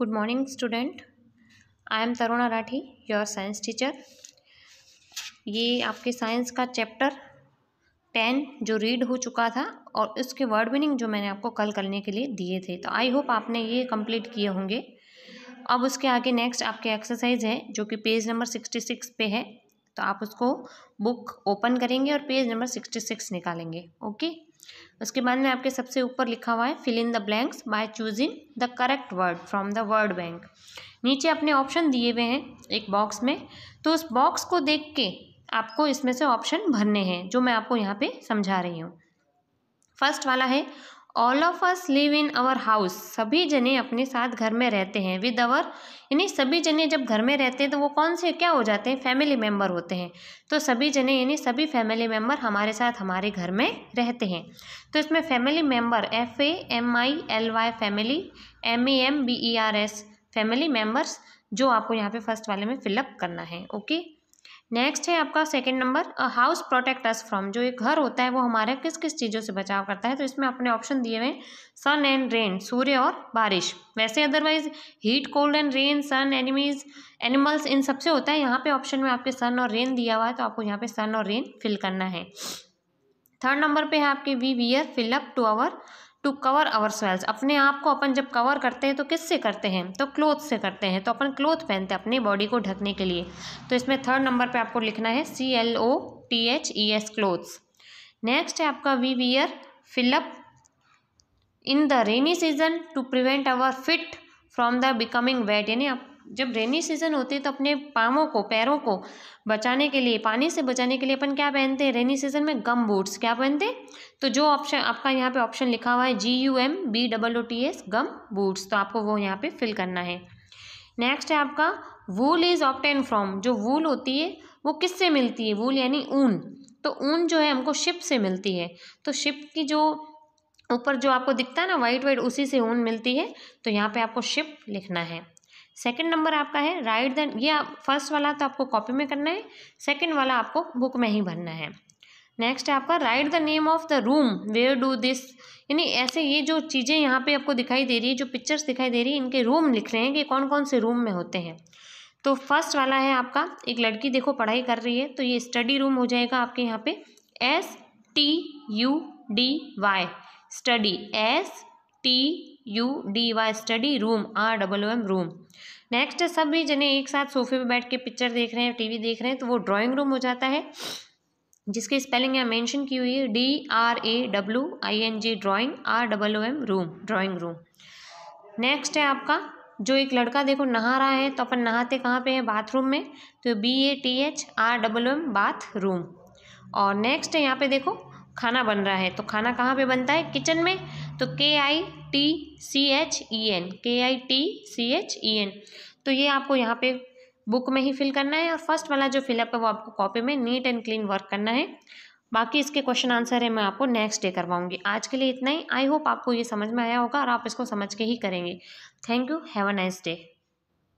good morning student I am Taruna Rathi your science teacher ये आपके science का चैप्टर टेन जो रीड हो चुका था और उसके वर्ड मीनिंग जो मैंने आपको कल करने के लिए दिए थे तो आई होप आपने ये कंप्लीट किए होंगे अब उसके आगे नेक्स्ट आपके एक्सरसाइज है जो कि पेज नंबर सिक्सटी सिक्स पे है तो आप उसको बुक ओपन करेंगे और पेज नंबर सिक्सटी सिक्स निकालेंगे ओके उसके बाद में आपके सबसे ऊपर लिखा हुआ है fill in the blanks by choosing the correct word from the word bank नीचे अपने ऑप्शन दिए हुए हैं एक बॉक्स में तो उस बॉक्स को देख के आपको इसमें से ऑप्शन भरने हैं जो मैं आपको यहाँ पे समझा रही हूँ फर्स्ट वाला है all of us live in our house सभी जने अपने साथ घर में रहते हैं विद आवर यानी सभी जने जब घर में रहते हैं तो वो कौन से क्या हो जाते हैं फैमिली मेम्बर होते हैं तो सभी जने यानी सभी फैमिली मेम्बर हमारे साथ हमारे घर में रहते हैं तो इसमें family member F A M I L Y family M A M B E R S family members जो आपको यहाँ पे फर्स्ट वाले में फिलअप करना है ओके नेक्स्ट है आपका second number a house protect us from जो एक घर होता है वो हमारे किस किस चीज़ों से बचाव करता है तो इसमें अपने ऑप्शन दिए हुए सन एंड रेन सूर्य और बारिश वैसे otherwise heat cold and rain sun enemies animals इन सबसे होता है यहाँ पे ऑप्शन में आपके सन और रेन दिया हुआ है तो आपको यहाँ पे सन और रेन फिल करना है थर्ड नंबर पे है आपके we wear fill up to our to cover ourselves अपने आप को अपन जब कवर करते हैं तो किससे करते हैं तो क्लोथ से करते हैं तो अपन क्लोथ पहनते हैं अपनी बॉडी को ढकने के लिए तो इसमें थर्ड नंबर पे आपको लिखना है C L O T H E S clothes next है आपका we wear fill up in the rainy season to prevent our feet from the becoming wet यानी आप जब रेनी सीजन होती है तो अपने पाँवों को पैरों को बचाने के लिए पानी से बचाने के लिए अपन क्या पहनते हैं रेनी सीजन में गम बूट्स क्या पहनते हैं तो जो ऑप्शन आपका यहाँ पे ऑप्शन लिखा हुआ है G U M B double O T S gum boots तो आपको वो यहाँ पे फिल करना है नेक्स्ट है आपका वूल इज़ ऑप्टेन फ्रॉम जो वूल होती है वो किससे मिलती है वूल यानी ऊन तो ऊन जो है हमको शिप से मिलती है तो शिप की जो ऊपर जो आपको दिखता है ना वाइट वाइट उसी से ऊन मिलती है तो यहाँ पे आपको शिप लिखना है सेकंड नंबर आपका है राइट देन ये आप फर्स्ट वाला तो आपको कॉपी में करना है सेकंड वाला आपको बुक में ही भरना है नेक्स्ट है आपका right the name of the room where do this यानी ऐसे ये जो चीज़ें यहाँ पे आपको दिखाई दे रही है जो पिक्चर्स दिखाई दे रही है इनके रूम लिख रहे हैं कि कौन कौन से रूम में होते हैं तो फर्स्ट वाला है आपका एक लड़की देखो पढ़ाई कर रही है तो ये स्टडी रूम हो जाएगा आपके यहाँ पे S T U D Y study S T U D Y study room R double M room next सभी जने एक साथ सोफे पे बैठ के पिक्चर देख रहे हैं टीवी देख रहे हैं तो वो ड्राइंग रूम हो जाता है जिसकी स्पेलिंग यहाँ मेंशन की हुई है D R A W I N G drawing R double O M room drawing room next है आपका जो एक लड़का देखो नहा रहा है तो अपन नहाते कहाँ पे हैं बाथरूम में तो B A T H R W M bathroom और नेक्स्ट है यहाँ पे देखो खाना बन रहा है तो खाना कहाँ पे बनता है किचन में तो K I T C H E N K I T C H E N तो ये आपको यहाँ पे बुक में ही फिल करना है और फर्स्ट वाला जो फिलअप है वो आपको कॉपी में नीट एंड क्लीन वर्क करना है बाकी इसके क्वेश्चन आंसर है मैं आपको नेक्स्ट डे करवाऊंगी आज के लिए इतना ही आई होप आपको ये समझ में आया होगा और आप इसको समझ के ही करेंगे thank you have a nice day